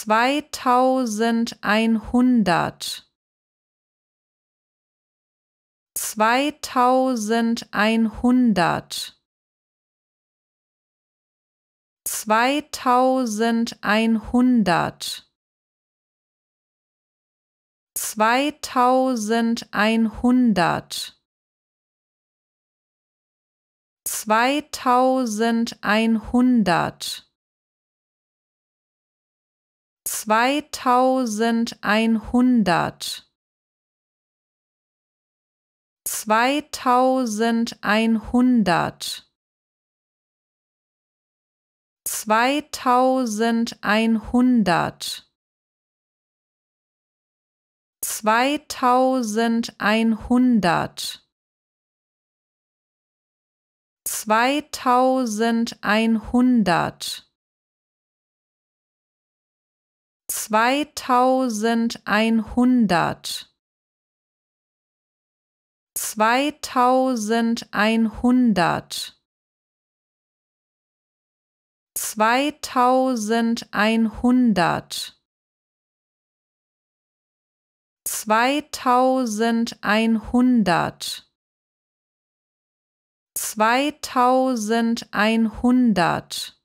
zweitausendeinhundert zweitausendeinhundert zweitausendeinhundert zweitausendeinhundert zweitausendeinhundert zweitausendeinhundert zweitausendeinhundert zweitausendeinhundert zweitausendeinhundert zweitausendeinhundert zweitausendeinhundert zweitausendeinhundert zweitausendeinhundert zweitausendeinhundert zweitausendeinhundert